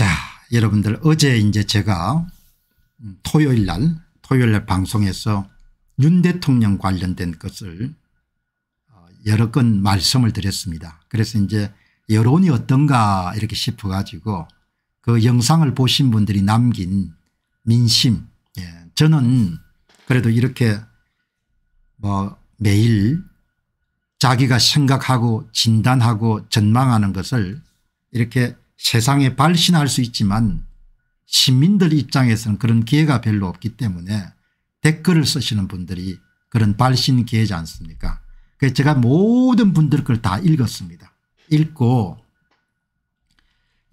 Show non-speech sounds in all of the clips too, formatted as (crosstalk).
자 여러분들 어제 이제 제가 토요일 날 토요일 날 방송에서 윤 대통령 관련된 것을 어, 여러 건 말씀을 드렸습니다. 그래서 이제 여론이 어떤가 이렇게 싶어 가지고 그 영상을 보신 분들이 남긴 민심 예. 저는 그래도 이렇게 뭐 매일 자기가 생각하고 진단하고 전망하는 것을 이렇게 세상에 발신할 수 있지만 시민들 입장에서는 그런 기회가 별로 없기 때문에 댓글을 쓰시는 분들이 그런 발신 기회지 않습니까 그래서 제가 모든 분들 걸 다 읽었습니다. 읽고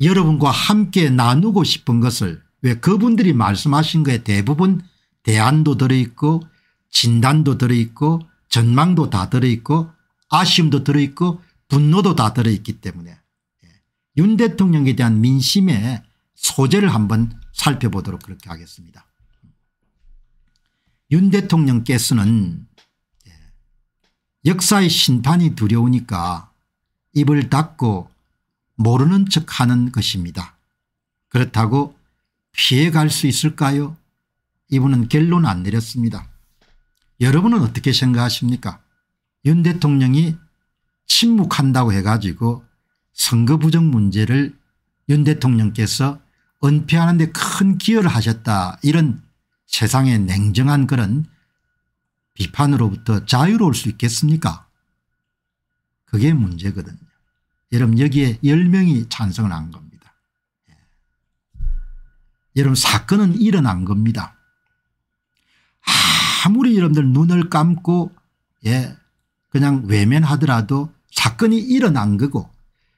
여러분과 함께 나누고 싶은 것을 왜 그분들이 말씀하신 거에 대부분 대안도 들어있고 진단도 들어있고 전망도 다 들어있고 아쉬움도 들어있고 분노도 다 들어있기 때문에 윤 대통령에 대한 민심의 소재를 한번 살펴보도록 그렇게 하겠습니다. 윤 대통령께서는 예, 역사의 심판이 두려우니까 입을 닫고 모르는 척하는 것입니다. 그렇다고 피해갈 수 있을까요? 이분은 결론 안 내렸습니다. 여러분은 어떻게 생각하십니까? 윤 대통령이 침묵한다고 해가지고 선거 부정 문제를 윤 대통령께서 은폐하는 데 큰 기여를 하셨다 이런 세상의 냉정한 그런 비판으로부터 자유로울 수 있겠습니까 그게 문제거든요. 여러분 여기에 10명이 찬성을 한 겁니다. 예. 여러분 사건은 일어난 겁니다. 아무리 여러분들 눈을 감고 예 그냥 외면하더라도 사건이 일어난 거고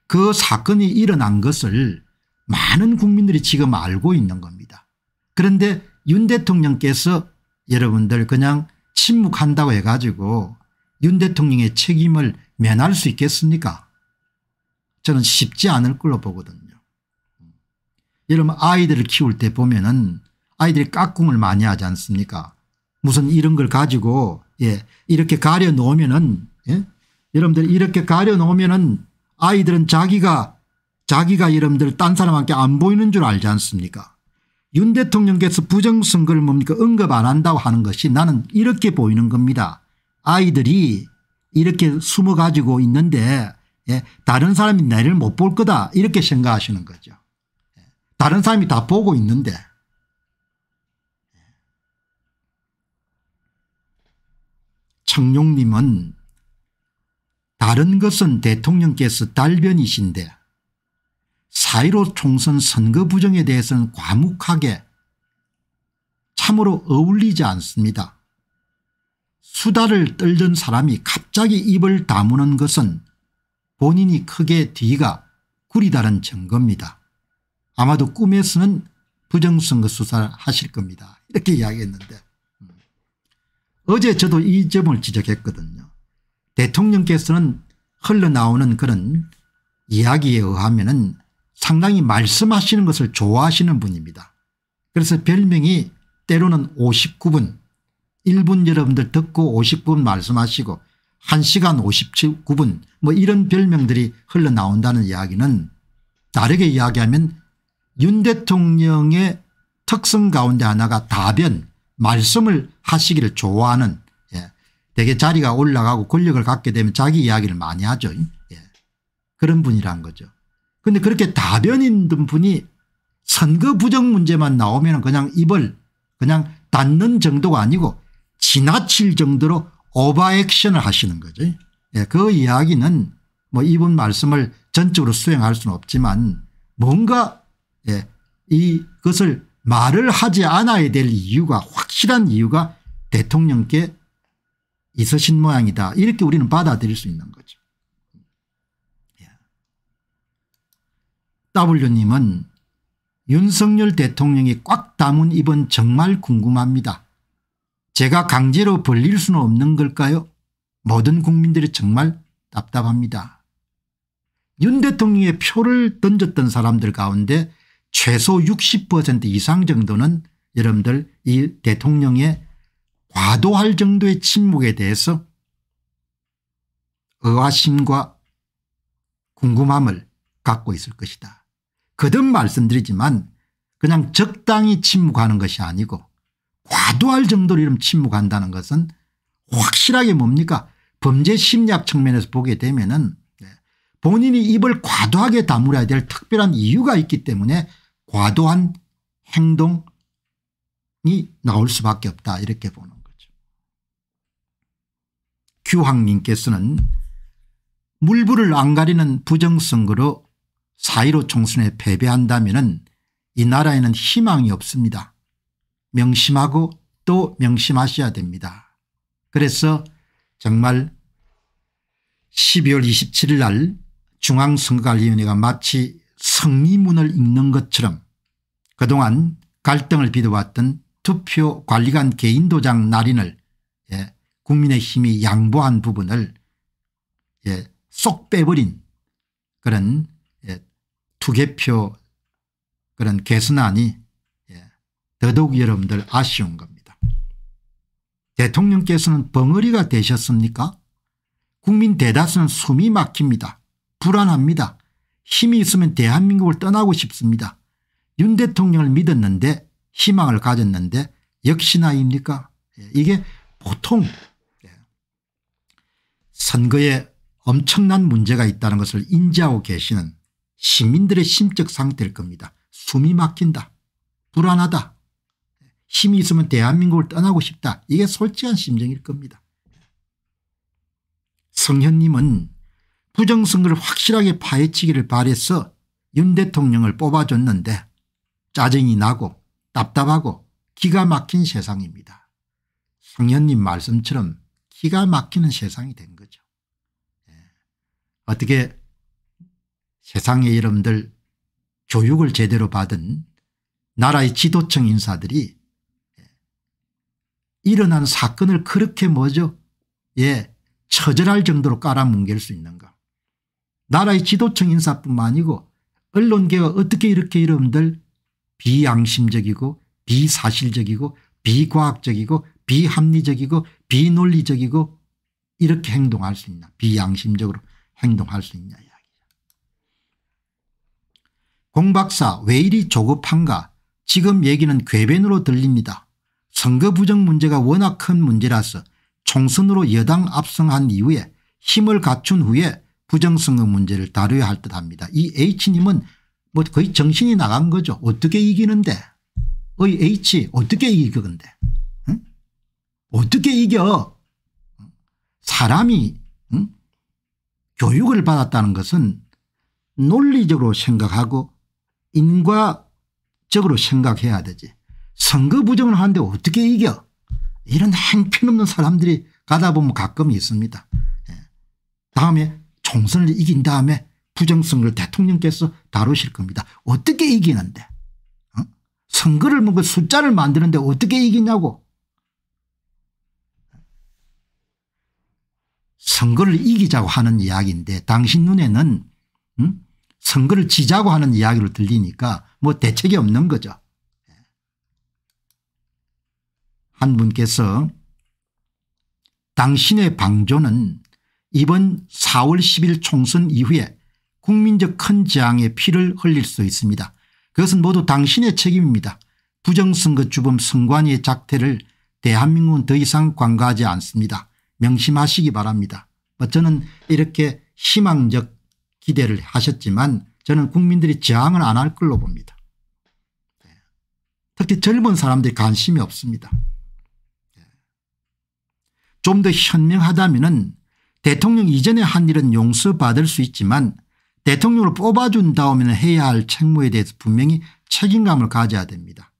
그 사건이 일어난 것을 많은 국민들이 지금 알고 있는 겁니다. 그런데 윤 대통령께서 여러분들 그냥 침묵한다고 해가지고 윤 대통령의 책임을 면할 수 있겠습니까 저는 쉽지 않을 걸로 보거든요. 여러분 아이들을 키울 때 보면은 아이들이 깍꿍을 많이 하지 않습니까 무슨 이런 걸 가지고 예 이렇게 가려 놓으면은 예? 여러분들 이렇게 가려 놓으면은 아이들은 자기가 자기가 이름들 딴 사람한테 안 보이는 줄 알지 않습니까 윤 대통령께서 부정선거를 뭡니까 언급 안 한다고 하는 것이 나는 이렇게 보이는 겁니다. 아이들이 이렇게 숨어 가지고 있는데 예, 다른 사람이 나를 못 볼 거다 이렇게 생각하시는 거죠. 예, 다른 사람이 다 보고 있는데 예. 청룡님은 다른 것은 대통령께서 달변이신데 사1로 총선 선거 부정에 대해서는 과묵하게 참으로 어울리지 않습니다. 수다를 떨던 사람이 갑자기 입을 다무는 것은 본인이 크게 뒤가 구리다는 증거입니다. 아마도 꿈에서는 부정선거 수사를 하실 겁니다. 이렇게 이야기했는데 음. 어제 저도 이 점을 지적했거든요. 대통령께서는 흘러나오는 그런 이야기에 의하면 은 상당히 말씀하시는 것을 좋아하시는 분입니다. 그래서 별명이 때로는 59분 1분 여러분들 듣고 59분 말씀하시고 1시간 59분 뭐 이런 별명들이 흘러나온다는 이야기는 다르게 이야기하면 윤 대통령의 특성 가운데 하나가 다변 말씀을 하시기를 좋아하는 되게 자리가 올라가고 권력을 갖게 되면 자기 이야기를 많이 하죠. 예. 그런 분이란 거죠. 그런데 그렇게 다변인 분이 선거 부정 문제만 나오면 그냥 입을 그냥 닫는 정도가 아니고 지나칠 정도로 오바액션을 하시는 거죠. 예. 그 이야기는 뭐 이분 말씀을 전적으로 수행할 수는 없지만 뭔가 예. 이것을 말을 하지 않아야 될 이유가 확실한 이유가 대통령께 있으신 모양이다. 이렇게 우리는 받아들일 수 있는 거죠. 예. W님은 윤석열 대통령이 꽉 담은 입은 정말 궁금합니다. 제가 강제로 벌릴 수는 없는 걸까요? 모든 국민들이 정말 답답합니다. 윤 대통령의 표를 던졌던 사람들 가운데 최소 60% 이상 정도는 여러분들 이 대통령의 과도할 정도의 침묵에 대해서 의아심과 궁금함을 갖고 있을 것이다. 거듭 말씀드리지만 그냥 적당히 침묵하는 것이 아니고 과도할 정도로 이런 침묵한다는 것은 확실하게 뭡니까 범죄 심리학 측면에서 보게 되면 은 네, 본인이 입을 과도하게 다물어야 될 특별한 이유가 있기 때문에 과도한 행동이 나올 수밖에 없다 이렇게 보는 규황님께서는 물불을 안 가리는 부정선거로 4.15 총선에 패배한다면 이 나라에는 희망이 없습니다. 명심하고 또 명심하셔야 됩니다. 그래서 정말 12월 27일 날 중앙선거관리위원회가 마치 승리문을 읽는 것처럼 그동안 갈등을 빚어왔던 투표관리관 개인도장 날인을 국민의힘이 양보한 부분을 예, 쏙 빼버린 그런 예, 투개표 그런 개선안이 예, 더더욱 여러분들 아쉬운 겁니다. 대통령께서는 벙어리가 되셨습니까 국민 대다수는 숨이 막힙니다. 불안합니다. 힘이 있으면 대한민국을 떠나고 싶습니다. 윤 대통령을 믿었는데 희망을 가졌는데 역시나입니까 예, 이게 보통 선거에 엄청난 문제가 있다는 것을 인지하고 계시는 시민들의 심적 상태일 겁니다. 숨이 막힌다. 불안하다. 힘이 있으면 대한민국을 떠나고 싶다. 이게 솔직한 심정일 겁니다. 성현님은 부정선거를 확실하게 파헤치기를 바래서 윤 대통령을 뽑아줬는데 짜증이 나고 답답하고 기가 막힌 세상입니다. 성현님 말씀처럼 기가 막히는 세상이 된 어떻게 세상의 이름들 교육을 제대로 받은 나라의 지도층 인사들이 일어난 사건을 그렇게 뭐죠 예 처절할 정도로 깔아뭉갤 수 있는가 나라의 지도층 인사뿐만 아니고 언론계가 어떻게 이렇게 이름들 비양심적이고 비사실적이고 비과학적이고 비합리적이고 비논리적이고 이렇게 행동할 수 있나 비양심적으로 행동할 수 있냐 이야기죠. 공박사 왜 이리 조급한가 지금 얘기는 궤변으로 들립니다. 선거 부정 문제가 워낙 큰 문제라서 총선으로 여당 압승한 이후에 힘을 갖춘 후에 부정선거 문제를 다뤄야 할 듯합니다. 이 H님은 뭐 거의 정신이 나간 거죠. 어떻게 이기는데 의 H 어떻게 이겨 근데 응? 어떻게 이겨 사람이 응? 교육을 받았다는 것은 논리적으로 생각하고 인과적으로 생각해야 되지. 선거 부정을 하는데 어떻게 이겨 이런 행편없는 사람들이 가다 보면 가끔 있습니다. 예. 다음에 총선을 이긴 다음에 부정선거를 대통령께서 다루실 겁니다. 어떻게 이기는데 어? 선거를 뭔가 숫자를 만드는데 어떻게 이기냐고 선거를 이기자고 하는 이야기인데 당신 눈에는 음? 선거를 지자고 하는 이야기로 들리니까 뭐 대책이 없는 거죠. 한 분께서 당신의 방조는 이번 4월 10일 총선 이후에 국민적 큰재앙의 피를 흘릴 수 있습니다. 그것은 모두 당신의 책임입니다. 부정선거 주범 선관위의 작태를 대한민국은 더 이상 관과하지 않습니다. 명심하시기 바랍니다. 뭐 저는 이렇게 희망적 기대를 하셨지만 저는 국민들이 저항을안 할 걸로 봅니다. 네. 특히 젊은 사람들이 관심이 없습니다. 네. 좀더 현명하다면 대통령 이전에 한 일은 용서받을 수 있지만 대통령을 뽑아준 다음에는 해야 할 책무에 대해서 분명히 책임감을 가져야 됩니다.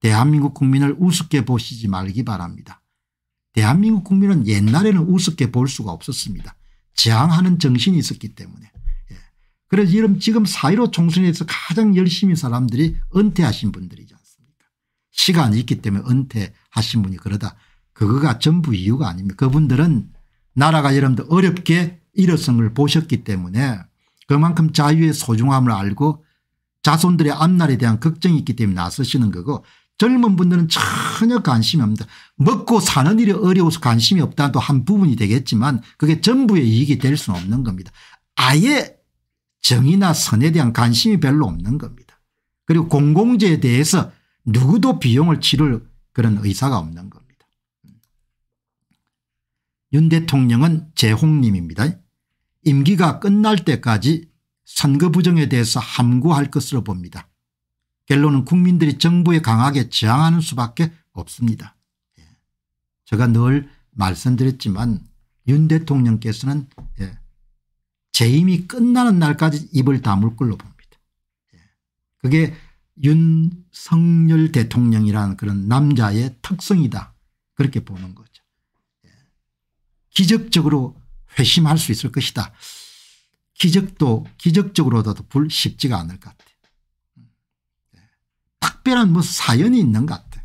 대한민국 국민을 우습게 보시지 말기 바랍니다. 대한민국 국민은 옛날에는 우습게 볼 수가 없었습니다. 저항하는 정신이 있었기 때문에. 예. 그래서 이런 지금 사이로 총선에서 가장 열심히 사람들이 은퇴하신 분들이지 않습니까 시간이 있기 때문에 은퇴하신 분이 그러다 그거가 전부 이유가 아닙니다. 그분들은 나라가 여러분들 어렵게 일어성을 보셨기 때문에 그만큼 자유의 소중함을 알고 자손들의 앞날에 대한 걱정이 있기 때문에 나서시는 거고 젊은 분들은 전혀 관심이 없다. 먹고 사는 일이 어려워서 관심이 없다또 한 부분이 되겠지만 그게 전부의 이익이 될 수는 없는 겁니다. 아예 정의나 선에 대한 관심이 별로 없는 겁니다. 그리고 공공재에 대해서 누구도 비용을 치를 그런 의사가 없는 겁니다. 윤 대통령은 재홍님입니다. 임기가 끝날 때까지 선거 부정에 대해서 함구할 것으로 봅니다. 결론은 국민들이 정부에 강하게 저항하는 수밖에 없습니다. 예. 제가 늘 말씀드렸지만 윤 대통령께서는 예, 재임이 끝나는 날까지 입을 다물 걸로 봅니다. 예. 그게 윤석열 대통령이라는 그런 남자의 특성이다 그렇게 보는 거죠. 기적적으로 회심할 수 있을 것이다. 기적도 기적적으로도 쉽지가 않을 것 같아요. 특별한 뭐 사연이 있는 것 같아.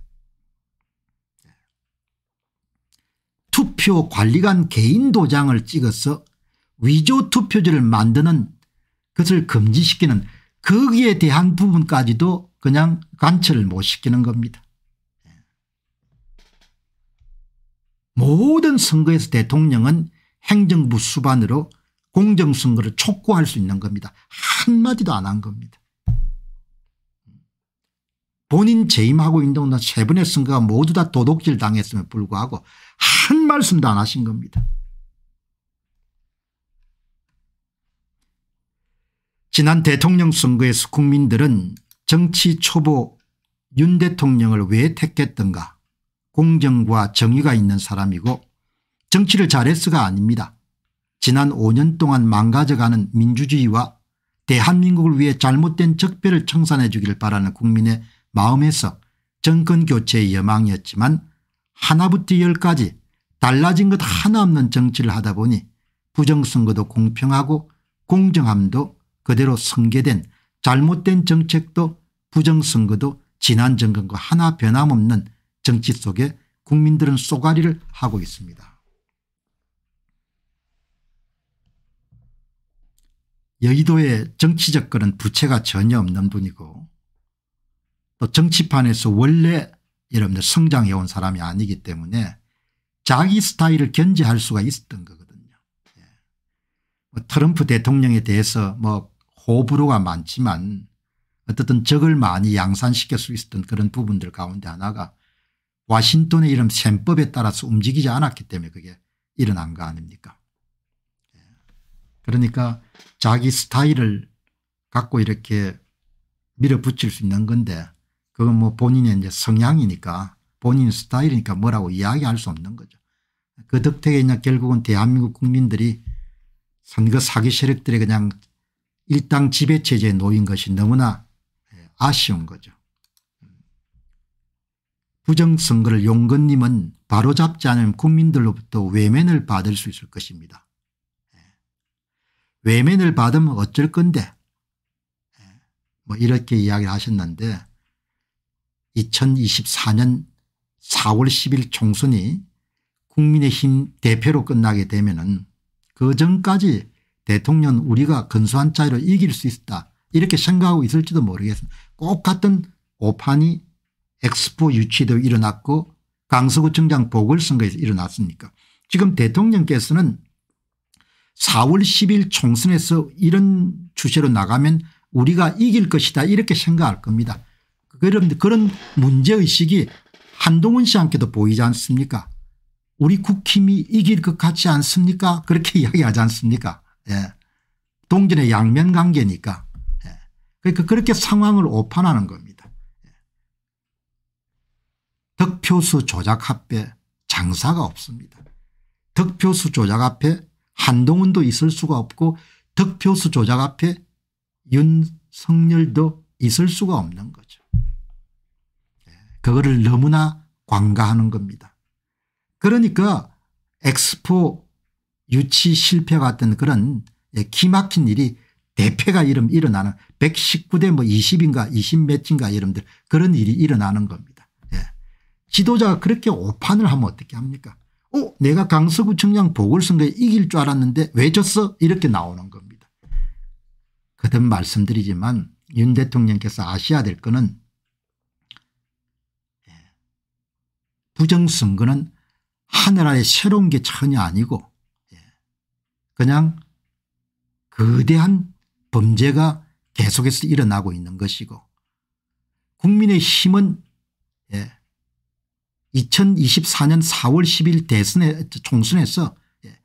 투표 관리관 개인 도장을 찍어서 위조 투표지를 만드는 것을 금지시키는 거기에 대한 부분까지도 그냥 관철을 못 시키는 겁니다. 모든 선거에서 대통령은 행정부 수반으로 공정선거를 촉구할 수 있는 겁니다. 한마디도 안 한 겁니다. 본인 재임하고 있는 동안 세 번의 선거가 모두 다 도둑질 당했음에 불구하고 한 말씀도 안 하신 겁니다. 지난 대통령 선거에서 국민들은 정치 초보 윤 대통령을 왜 택했던가 공정과 정의가 있는 사람이고 정치를 잘했어가 아닙니다. 지난 5년 동안 망가져가는 민주주의와 대한민국을 위해 잘못된 적폐를 청산해 주기를 바라는 국민의 마음에서 정권 교체의 여망이었지만 하나부터 열까지 달라진 것 하나 없는 정치를 하다 보니 부정선거도 공평하고 공정함도 그대로 승계된 잘못된 정책도 부정선거도 지난 정권과 하나 변함없는 정치 속에 국민들은 쏘가리를 하고 있습니다. 여의도의 정치적 거는 부채가 전혀 없는 분이고 또 정치판에서 원래 여러분들 성장해온 사람이 아니기 때문에 자기 스타일을 견제할 수가 있었던 거거든요. 예. 뭐 트럼프 대통령에 대해서 뭐 호불호가 많지만 어쨌든 적을 많이 양산시킬 수 있었던 그런 부분들 가운데 하나가 와싱턴의 이런 셈법에 따라서 움직이지 않았기 때문에 그게 일어난 거 아닙니까 예. 그러니까 자기 스타일을 갖고 이렇게 밀어붙일 수 있는 건데 그건 뭐 본인의 이제 성향이니까 본인 스타일이니까 뭐라고 이야기할 수 없는 거죠. 그 덕택에 그냥 결국은 대한민국 국민들이 선거 사기 세력들의 그냥 일당 지배체제에 놓인 것이 너무나 예, 아쉬운 거죠. 부정선거를 용건님은 바로잡지 않으면 국민들로부터 외면을 받을 수 있을 것입니다. 예. 외면을 받으면 어쩔 건데 예. 뭐 이렇게 이야기를 하셨는데 2024년 4월 10일 총선이 국민의힘 대표로 끝나게 되면 은그 전까지 대통령 우리가 근소한 차이로 이길 수 있다 이렇게 생각하고 있을지도 모르겠습니다. 꼭 같은 오판이 엑스포 유치도 일어났고 강서구청장 보궐선거에서 일어났으니까 지금 대통령께서는 4월 10일 총선에서 이런 주제로 나가면 우리가 이길 것이다 이렇게 생각할 겁니다. 그런 그런 문제의식이 한동훈 씨한테도 보이지 않습니까 우리 국힘이 이길 것 같지 않습니까 그렇게 (laughs) 이야기하지 않습니까 예. 동전의 양면관계니까 예. 그러니까 그렇게 상황을 오판하는 겁니다. 예. 득표수 조작 앞에 장사가 없습니다. 득표수 조작 앞에 한동훈도 있을 수가 없고 득표수 조작 앞에 윤석열도 있을 수가 없는 거죠. 그거를 너무나 관가하는 겁니다. 그러니까 엑스포 유치 실패 같은 그런 예, 기막힌 일이 대패가 이름 일어나는 119대 뭐 20인가 20몇인가 이름들 그런 일이 일어나는 겁니다. 예. 지도자가 그렇게 오판을 하면 어떻게 합니까? 어 내가 강서구청장 보궐선거에 이길 줄 알았는데 왜 졌어? 이렇게 나오는 겁니다. 그든 말씀드리지만 윤 대통령께서 아셔야 될 거는 부정선거는 하늘아의 새로운 게 전혀 아니고 예, 그냥 거대한 범죄가 계속해서 일어나고 있는 것이고 국민의 힘은 2024년 예, 4월 10일 대선에 총선에서 예,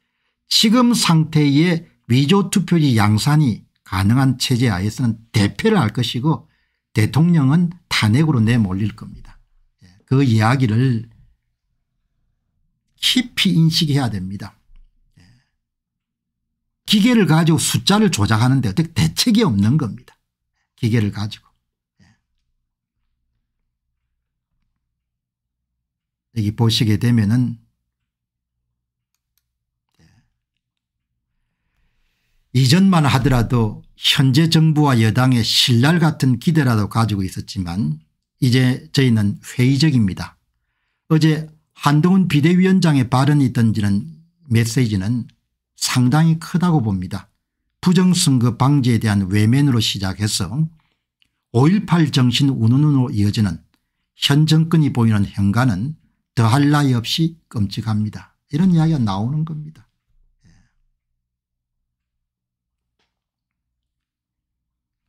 지금 상태의 위조투표지 양산이 가능한 체제 하에서는 대패를 할 것이고 대통령은 탄핵으로 내몰릴 겁니다. 그 이야기를 깊이 인식해야 됩니다. 예. 기계를 가지고 숫자를 조작하는데 어떻게 대책이 없는 겁니다. 기계를 가지고. 예. 여기 보시게 되면은 예. 이전만 하더라도 현재 정부와 여당의 신랄 같은 기대라도 가지고 있었지만 이제 저희는 회의적입니다. 어제 한동훈 비대위원장의 발언이 던지는 메시지는 상당히 크다고 봅니다. 부정선거 방지에 대한 외면으로 시작해서 5.18 정신 운운으로 이어지는 현 정권이 보이는 현관은 더할 나위 없이 끔찍합니다. 이런 이야기가 나오는 겁니다. 예.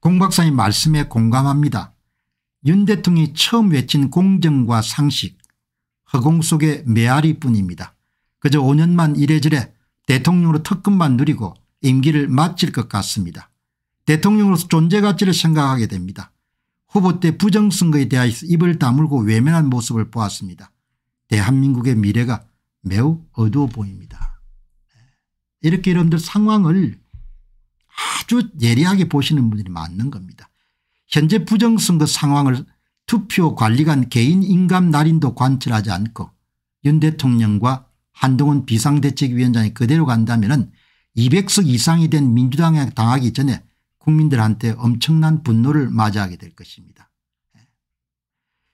공 박사님 말씀에 공감합니다. 윤 대통령이 처음 외친 공정과 상식 허공 속의 메아리뿐입니다. 그저 5년만 이래저래 대통령으로 특근만 누리고 임기를 마칠 것 같습니다. 대통령으로서 존재 가치를 생각하게 됩니다. 후보 때 부정선거에 대하여 입을 다물고 외면한 모습을 보았습니다. 대한민국의 미래가 매우 어두워 보입니다. 네. 이렇게 여러분들 상황을 아주 예리하게 보시는 분들이 많은 겁니다. 현재 부정선거 상황을 투표 관리관 개인 인감 날인도 관철하지 않고 윤 대통령과 한동훈 비상대책위원장이 그대로 간다면 200석 이상이 된 민주당에 당하기 전에 국민들한테 엄청난 분노를 맞이하게 될 것입니다.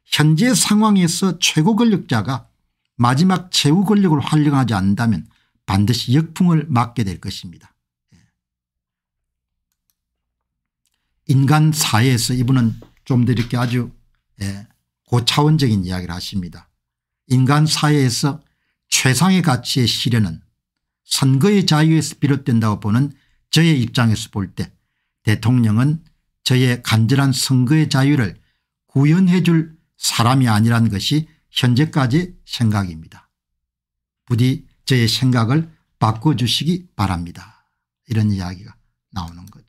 현재 상황에서 최고 권력자가 마지막 최후 권력을 활용하지 않는다면 반드시 역풍을 맞게 될 것입니다. 인간 사회에서 이분은 좀 더 이렇게 아주 예, 고차원적인 이야기를 하십니다. 인간 사회에서 최상의 가치의 실현은 선거의 자유에서 비롯된다고 보는 저의 입장에서 볼 때 대통령은 저의 간절한 선거의 자유를 구현해 줄 사람이 아니라는 것이 현재까지 생각입니다. 부디 저의 생각을 바꿔주시기 바랍니다. 이런 이야기가 나오는 거예요.